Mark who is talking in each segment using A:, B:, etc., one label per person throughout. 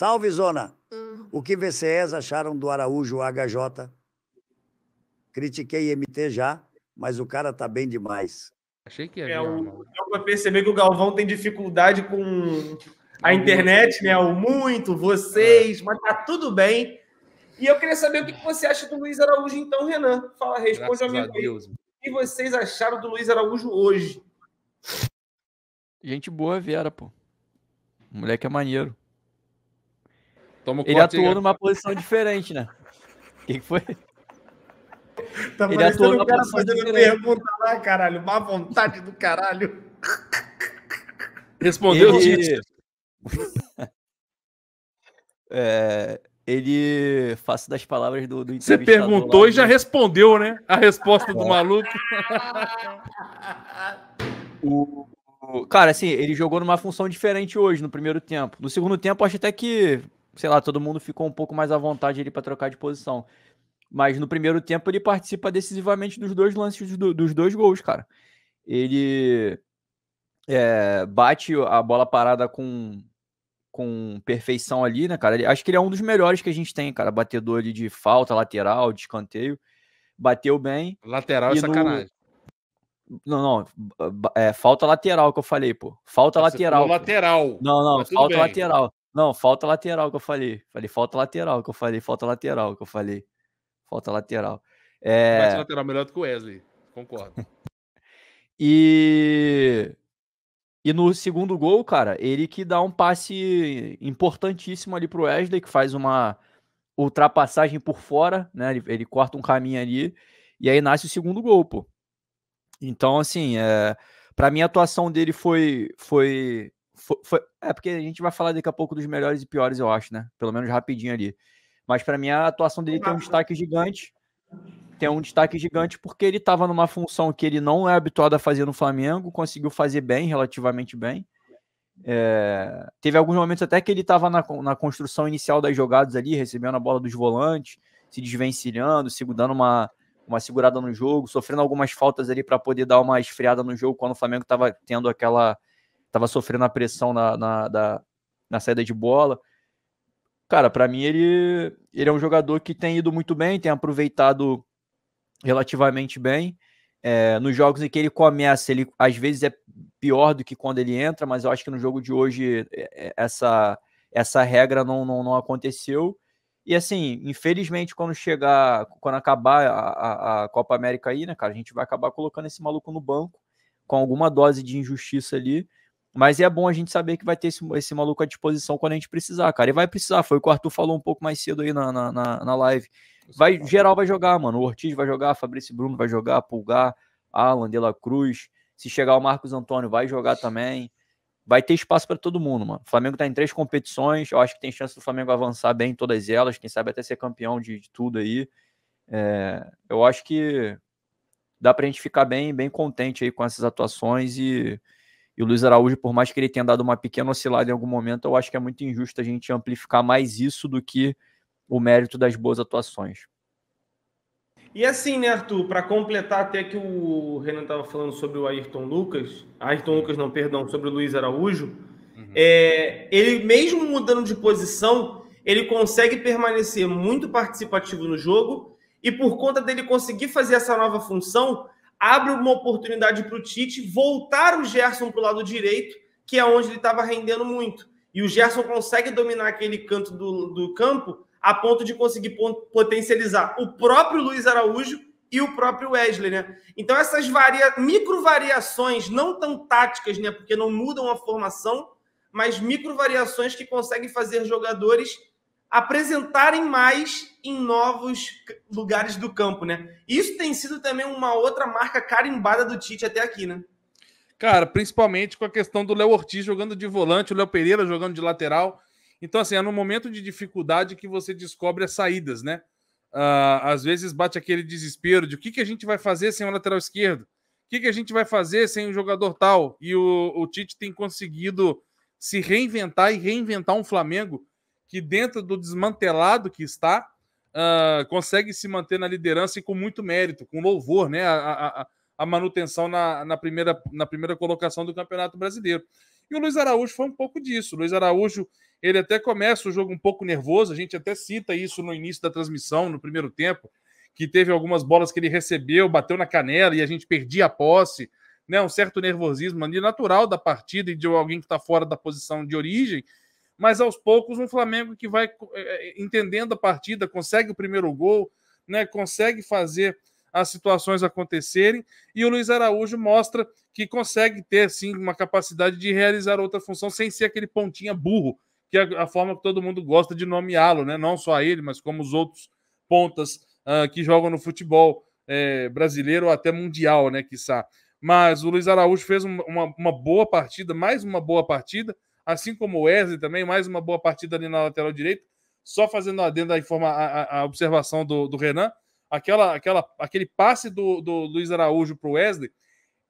A: Salve, Zona! Hum. O que VCEs acharam do Araújo HJ? Critiquei MT já, mas o cara tá bem demais.
B: Achei que ia é, Deu pra perceber que o Galvão tem dificuldade com a internet, né? O muito, vocês, é. mas tá tudo bem. E eu queria saber o que você acha do Luiz Araújo, então, Renan. Fala, responde minha. amigo. O que vocês acharam do Luiz Araújo hoje?
A: Gente boa, Vera, pô. O moleque é maneiro. Toma ele atuou aí. numa posição diferente, né? O que, que foi? Tá ele atuou numa posição fazendo diferente.
B: pergunta lá, caralho. Má vontade do caralho. Respondeu ele...
A: é, ele faço das palavras do, do Você perguntou lá, e já né? respondeu, né? A resposta do é. maluco. o, o, cara, assim, ele jogou numa função diferente hoje no primeiro tempo. No segundo tempo, acho até que sei lá, todo mundo ficou um pouco mais à vontade ali para trocar de posição. Mas no primeiro tempo ele participa decisivamente dos dois lances do, dos dois gols, cara. Ele é, bate a bola parada com, com perfeição ali, né, cara? Ele, acho que ele é um dos melhores que a gente tem, cara. Batedor ali de falta, lateral, de escanteio. Bateu bem. Lateral é sacanagem. No... Não, não. É, falta lateral que eu falei, pô. Falta Você lateral. Lateral. Não, não. Falta lateral. Não, falta lateral que eu falei. Falei, falta lateral que eu falei, falta lateral que eu falei. Falta lateral. É... lateral
C: melhor do que o Wesley, concordo.
A: e... e no segundo gol, cara, ele que dá um passe importantíssimo ali pro Wesley, que faz uma ultrapassagem por fora, né? Ele, ele corta um caminho ali e aí nasce o segundo gol, pô. Então, assim, é... para mim a atuação dele foi, foi foi, foi, é porque a gente vai falar daqui a pouco dos melhores e piores, eu acho, né? Pelo menos rapidinho ali. Mas para mim a atuação dele tem um destaque gigante. Tem um destaque gigante porque ele estava numa função que ele não é habituado a fazer no Flamengo, conseguiu fazer bem, relativamente bem. É, teve alguns momentos até que ele estava na, na construção inicial das jogadas ali, recebendo a bola dos volantes, se desvencilhando, se dando uma, uma segurada no jogo, sofrendo algumas faltas ali para poder dar uma esfriada no jogo quando o Flamengo estava tendo aquela tava sofrendo a pressão na, na, da, na saída de bola. Cara, para mim ele, ele é um jogador que tem ido muito bem, tem aproveitado relativamente bem. É, nos jogos em que ele começa, ele às vezes é pior do que quando ele entra, mas eu acho que no jogo de hoje é, é, essa, essa regra não, não, não aconteceu. E assim, infelizmente, quando chegar, quando acabar a, a, a, Copa América aí, né, cara, a gente vai acabar colocando esse maluco no banco com alguma dose de injustiça ali. Mas é bom a gente saber que vai ter esse, esse maluco à disposição quando a gente precisar, cara. E vai precisar, foi o que o Arthur falou um pouco mais cedo aí na, na, na, na live. Vai, geral vai jogar, mano. O Ortiz vai jogar, Fabrício Bruno vai jogar, Pulgar, Alan, De La Cruz. Se chegar o Marcos Antônio, vai jogar também. Vai ter espaço para todo mundo, mano. O Flamengo tá em três competições. Eu acho que tem chance do Flamengo avançar bem em todas elas. Quem sabe até ser campeão de, de tudo aí. É, eu acho que dá pra gente ficar bem, bem contente aí com essas atuações e e o Luiz Araújo, por mais que ele tenha dado uma pequena oscilada em algum momento, eu acho que é muito injusto a gente amplificar mais isso do que o mérito das boas atuações.
B: E assim, né, Arthur, para completar até que o Renan estava falando sobre o Ayrton Lucas, Ayrton Lucas não, perdão, sobre o Luiz Araújo, uhum. é, ele mesmo mudando de posição, ele consegue permanecer muito participativo no jogo e por conta dele conseguir fazer essa nova função, abre uma oportunidade para o Tite voltar o Gerson para o lado direito, que é onde ele estava rendendo muito. E o Gerson consegue dominar aquele canto do, do campo a ponto de conseguir potencializar o próprio Luiz Araújo e o próprio Wesley, né? Então essas varia... micro variações, não tão táticas, né? Porque não mudam a formação, mas micro variações que conseguem fazer jogadores apresentarem mais em novos lugares
C: do campo, né? Isso tem sido também uma outra marca carimbada do Tite até aqui, né? Cara, principalmente com a questão do Léo Ortiz jogando de volante, o Léo Pereira jogando de lateral. Então, assim, é no momento de dificuldade que você descobre as saídas, né? Uh, às vezes bate aquele desespero de o que, que a gente vai fazer sem o lateral esquerdo? O que, que a gente vai fazer sem o jogador tal? E o, o Tite tem conseguido se reinventar e reinventar um Flamengo que dentro do desmantelado que está, uh, consegue se manter na liderança e com muito mérito, com louvor, né? A, a, a manutenção na, na, primeira, na primeira colocação do Campeonato Brasileiro. E o Luiz Araújo foi um pouco disso. O Luiz Araújo, ele até começa o jogo um pouco nervoso, a gente até cita isso no início da transmissão, no primeiro tempo, que teve algumas bolas que ele recebeu, bateu na canela e a gente perdia a posse, né? Um certo nervosismo ali natural da partida e de alguém que está fora da posição de origem, mas aos poucos um Flamengo que vai é, é, entendendo a partida, consegue o primeiro gol, né, consegue fazer as situações acontecerem, e o Luiz Araújo mostra que consegue ter sim uma capacidade de realizar outra função sem ser aquele pontinha burro, que é a forma que todo mundo gosta de nomeá-lo, né? não só ele, mas como os outros pontas uh, que jogam no futebol é, brasileiro ou até mundial, né, quiçá. Mas o Luiz Araújo fez uma, uma boa partida, mais uma boa partida, assim como o Wesley também, mais uma boa partida ali na lateral direita. Só fazendo adendo a, a, a observação do, do Renan, aquela, aquela, aquele passe do, do Luiz Araújo para o Wesley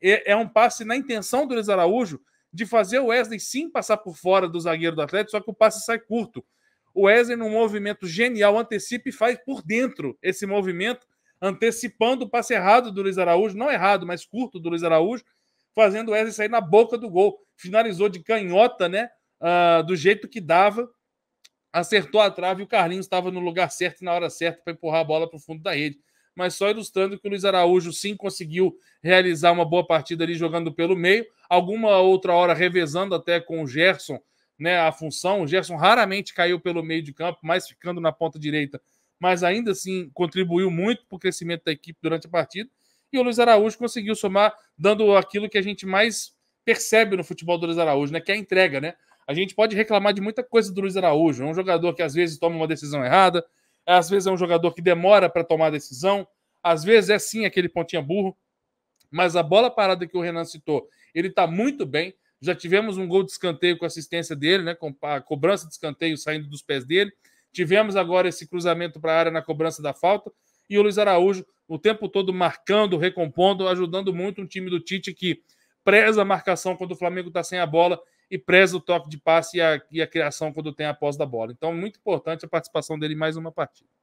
C: é, é, um passe na intenção do Luiz Araújo de fazer o Wesley sim passar por fora do zagueiro do Atlético, só que o passe sai curto. O Wesley, num movimento genial, antecipa e faz por dentro esse movimento, antecipando o passe errado do Luiz Araújo, não errado, mas curto do Luiz Araújo, fazendo o Wesley sair na boca do gol finalizou de canhota, né? Uh, do jeito que dava, acertou a trave e o Carlinhos estava no lugar certo na hora certa para empurrar a bola para o fundo da rede. Mas só ilustrando que o Luiz Araújo sim conseguiu realizar uma boa partida ali jogando pelo meio, alguma outra hora revezando até com o Gerson, né, a função. O Gerson raramente caiu pelo meio de campo, mas ficando na ponta direita, mas ainda assim contribuiu muito para o crescimento da equipe durante a partida. E o Luiz Araújo conseguiu somar, dando aquilo que a gente mais percebe no futebol do Luiz Araújo, né? Que é a entrega, né? A gente pode reclamar de muita coisa do Luiz Araújo. É um jogador que às vezes toma uma decisão errada, às vezes é um jogador que demora para tomar a decisão, às vezes é sim aquele pontinha burro. Mas a bola parada que o Renan citou, ele está muito bem. Já tivemos um gol de escanteio com assistência dele, né? Com a cobrança de escanteio saindo dos pés dele. Tivemos agora esse cruzamento para a área na cobrança da falta. E o Luiz Araújo, o tempo todo marcando, recompondo, ajudando muito um time do Tite que preza a marcação quando o Flamengo está sem a bola e preza o toque de passe e a, e a criação quando tem a posse da bola. Então, muito importante a participação dele em mais uma partida.